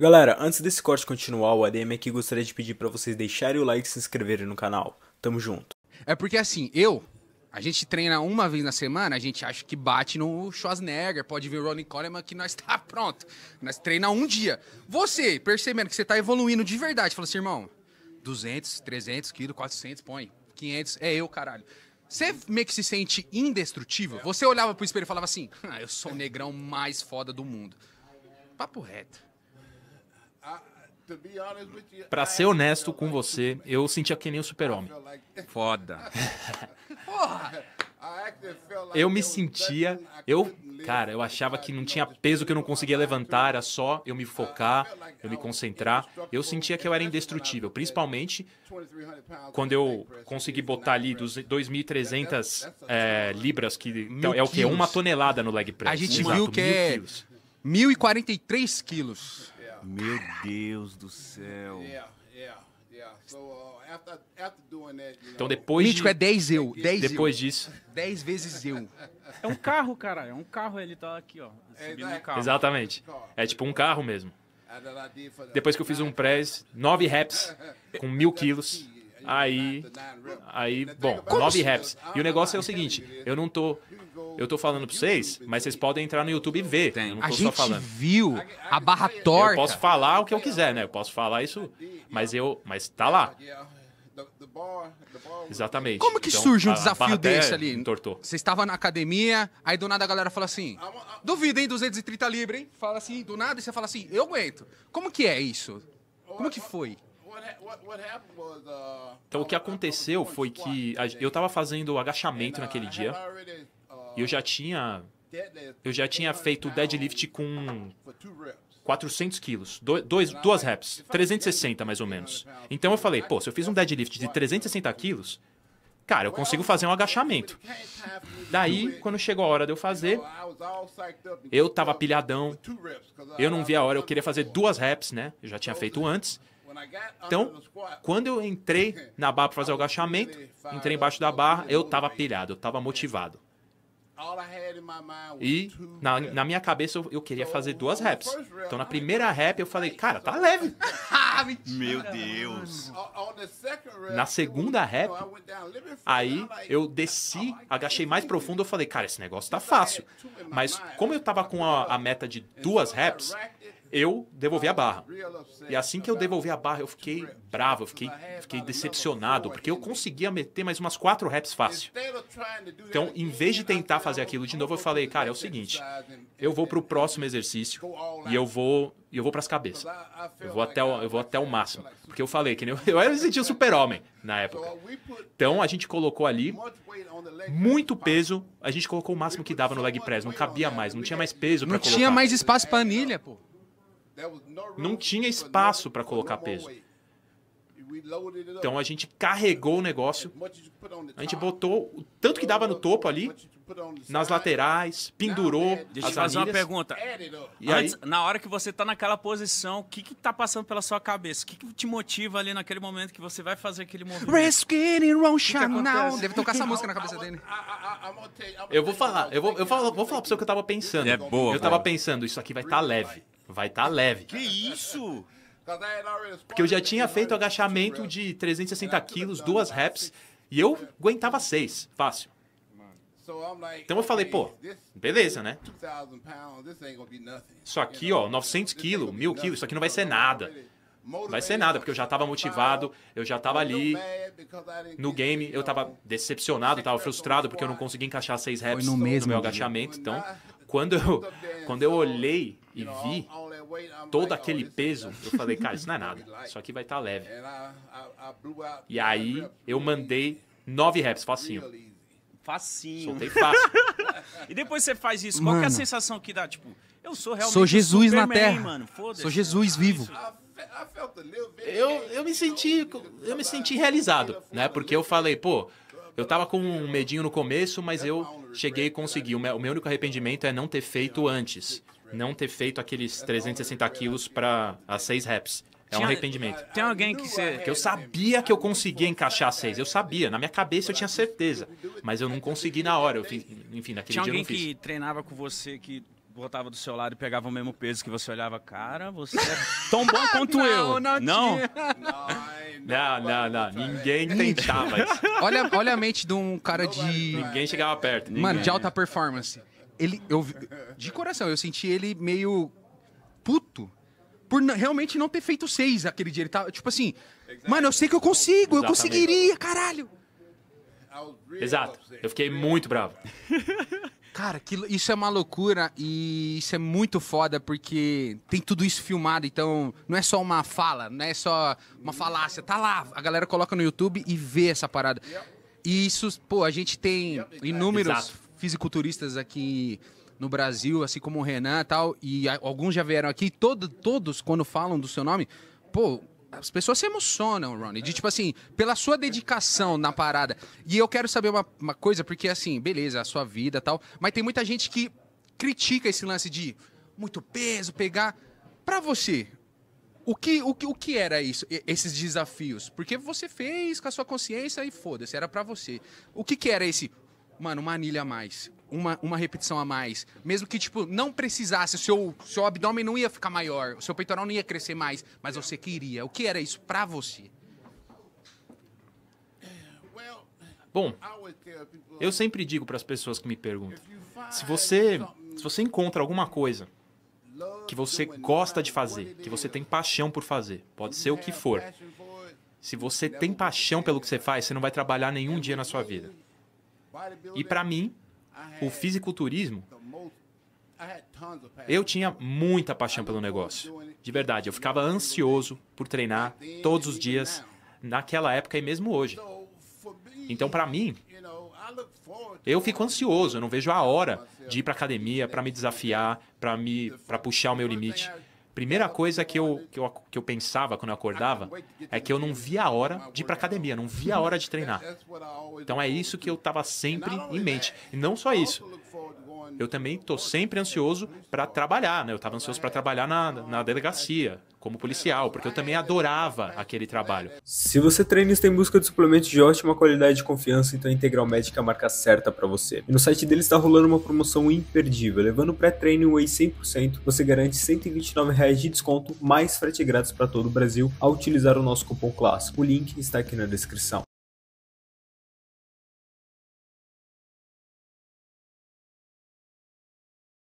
Galera, antes desse corte continuar, o ADM aqui gostaria de pedir para vocês deixarem o like e se inscreverem no canal. Tamo junto. É porque assim, eu, a gente treina uma vez na semana, a gente acha que bate no Schwarzenegger, pode vir o Ronnie Coleman que nós tá pronto. Nós treina um dia. Você, percebendo que você tá evoluindo de verdade, fala assim, irmão, 200, 300 quilos, 400, põe, 500, é eu, caralho. Você meio que se sente indestrutível? Você olhava pro espelho e falava assim, ah, eu sou o negrão mais foda do mundo. Papo reto. Pra ser honesto com você, eu sentia que nem o super-homem. Foda. Eu me sentia, eu, cara, eu achava que não tinha peso que eu não conseguia levantar, era só eu me focar, eu me concentrar. Eu sentia que eu era indestrutível, principalmente quando eu consegui botar ali dos 2.300 é, libras, que então, é o que? Uma tonelada no leg press. A gente Exato, viu que é 1.043 quilos. Meu Deus do céu. Uh, então depois Mítico de... é 10 eu, Depois eu. disso. 10 vezes eu. É um carro, cara, é um carro, ele tá aqui, ó, subindo carro. Exatamente. É tipo um carro mesmo. Depois que eu fiz um press, 9 reps com mil quilos. Aí, aí, bom, nove raps. E o negócio é o seguinte, eu não tô, eu tô falando para vocês, mas vocês podem entrar no YouTube e ver. Tem. Eu não tô a só gente falando. viu a barra torta. Eu posso falar o que eu quiser, né? Eu posso falar isso, mas eu, mas tá lá. Exatamente. Como que então, surge um desafio desse ali? Entortou. Você estava na academia, aí do nada a galera fala assim: duvida, hein, 230 libras, hein? Fala assim, do nada, e você fala assim: eu aguento. Como que é isso? Como que foi? Uh, então o que aconteceu foi que eu estava fazendo agachamento uh, naquele dia. Uh, e eu já tinha eu já tinha feito deadlift com 400 quilos, do, dois, duas reps, 360 mais ou menos. Então eu falei, pô, se eu fiz um deadlift de 360 quilos, cara, eu consigo fazer um agachamento. Daí, quando chegou a hora de eu fazer, eu tava pilhadão, eu não vi a hora, eu queria fazer duas reps, né? Eu já tinha feito antes. Então, quando eu entrei na barra para fazer o agachamento, entrei embaixo da barra, eu estava pilhado, eu estava motivado. E na, na minha cabeça eu, queria fazer duas raps. Então na primeira rap eu falei, cara, tá leve. Ah, Meu Deus. Na segunda rap, aí eu desci, oh, agachei mais profundo, eu falei, cara, esse negócio tá fácil. Mas como eu tava com a, a meta de duas raps, eu devolvi a barra. E assim que eu devolvi a barra, eu fiquei bravo, eu fiquei, fiquei decepcionado, porque eu conseguia meter mais umas quatro reps fácil. Então, em vez de tentar fazer aquilo de novo, eu falei, cara, é o seguinte, eu vou para o próximo exercício e eu vou eu vou para as cabeças. Eu vou até o, eu vou até o máximo, porque eu falei que nem eu, eu me sentia super-homem na época. Então a gente colocou ali muito peso, a gente colocou o máximo que dava no leg press, não cabia mais, não tinha mais peso para colocar. Não tinha mais espaço para anilha, pô. Não tinha espaço para colocar peso. Então a gente carregou o negócio, a gente botou o tanto que dava no topo ali, nas laterais, pendurou. Deixa eu fazer uma pergunta. E Antes, aí? Na hora que você está naquela posição, o que está passando pela sua cabeça? O que, que, te motiva ali naquele momento que você vai fazer aquele movimento? Que Deve tocar essa música na cabeça dele. Eu vou falar, eu vou, eu vou, falar para você o que eu estava pensando. É boa, eu estava pensando, isso aqui vai estar tá leve. Vai estar tá leve. Que isso? Porque eu já tinha feito agachamento de 360 quilos, duas reps, e eu aguentava seis, fácil. Então eu falei, pô, beleza, né? Isso aqui, ó, 900 quilos, 1000 quilos, isso aqui não vai ser nada. Vai ser nada, porque eu já estava motivado, eu já estava ali no game, eu estava decepcionado, estava frustrado porque eu não consegui encaixar seis reps no, no meu agachamento. Então, quando eu, quando eu olhei e vi todo oh, aquele peso, eu falei, cara, isso não é nada. Isso aqui vai estar tá leve. E aí eu mandei nove reps, facinho. Facinho. Soltei fácil. e depois você faz isso, mano, qual é a sensação que dá? Tipo, eu sou realmente. Sou Jesus na terra. Mano, sou Jesus vivo. Eu, eu me senti eu me senti realizado, né? Porque eu falei, pô, eu tava com um medinho no começo, mas eu cheguei e consegui. O meu, único arrependimento é não ter feito antes. Não ter feito aqueles 360 quilos para as seis reps. É um arrependimento. Tem alguém que você. Que eu sabia que eu conseguia encaixar seis. Eu sabia. Na minha cabeça eu tinha certeza. Mas eu não consegui na hora. Eu fiz, enfim, naquele Tinha dia eu não fiz. Tem alguém que treinava com você que botava do seu lado e pegava o mesmo peso que você olhava, cara, você é tão bom quanto não, eu. Não, não, não, não, não, Ninguém tentava isso. Olha, olha a mente de um cara de. Ninguém chegava perto. Ninguém. Mano, de alta performance. Ele, eu, de coração, eu senti ele meio puto por realmente não ter feito seis aquele dia. Ele tava, tipo assim, mano, eu sei que eu consigo, eu conseguiria, caralho. Exato. Eu fiquei muito bravo. Cara, isso é uma loucura e isso é muito foda porque tem tudo isso filmado, então não é só uma fala, não é só uma falácia. Tá lá, a galera coloca no YouTube e vê essa parada. E isso, pô, a gente tem inúmeros Exato. fisiculturistas aqui no Brasil, assim como o Renan e tal, e alguns já vieram aqui, todo, todos quando falam do seu nome, pô, as pessoas se emocionam, Ronnie. De tipo assim, pela sua dedicação na parada. E eu quero saber uma, uma coisa, porque assim, beleza, a sua vida tal. Mas tem muita gente que critica esse lance de muito peso, pegar. Pra você, o que, o que, o que era isso, esses desafios? Porque você fez com a sua consciência e foda-se, era para você. O que, que era esse, mano, uma anilha a mais? uma, uma repetição a mais. Mesmo que, tipo, não precisasse, o seu, seu abdômen não ia ficar maior, o seu peitoral não ia crescer mais, mas você queria. O que era isso pra você? Bom, é, eu sempre digo para as pessoas que me perguntam: se você, se você encontra alguma coisa que você gosta de fazer, que você tem paixão por fazer, pode ser o que for. Se você tem paixão pelo que você faz, você não vai trabalhar nenhum dia na sua vida. E para mim, o fisiculturismo, eu tinha muita paixão pelo negócio. De verdade, eu ficava ansioso por treinar todos os dias, naquela época e mesmo hoje. Então, para mim, eu fico ansioso, eu não vejo a hora de ir para academia para me desafiar, para me para puxar o meu limite primeira coisa que eu, que eu, que eu pensava quando eu acordava é que eu não via a hora de ir para academia, não via a hora de treinar. Então é isso que eu estava sempre em mente. E não só isso, eu também estou sempre ansioso para trabalhar, né? Eu estava ansioso para trabalhar na, na delegacia, como policial, porque eu também adorava aquele trabalho. Se você treina está em busca de suplementos de ótima qualidade e confiança, então a Integral Médica é a marca certa para você. E no site deles está rolando uma promoção imperdível. Levando pré-treino Whey 100%, você garante R$ 129,00 de desconto, mais frete grátis para todo o Brasil, ao utilizar o nosso cupom Clássico. O link está aqui na descrição.